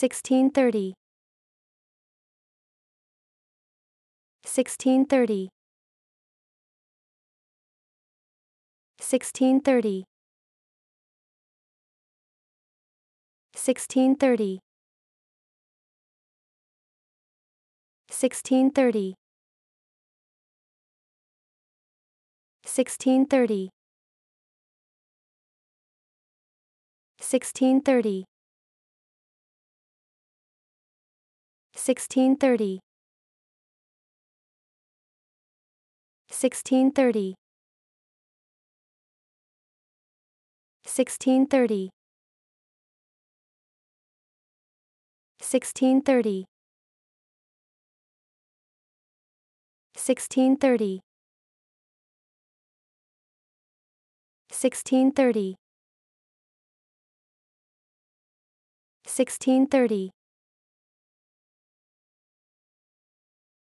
1630 1630 1630 1630 1630 1630 1630 1630 1630 1630 1630 1630 1630 1630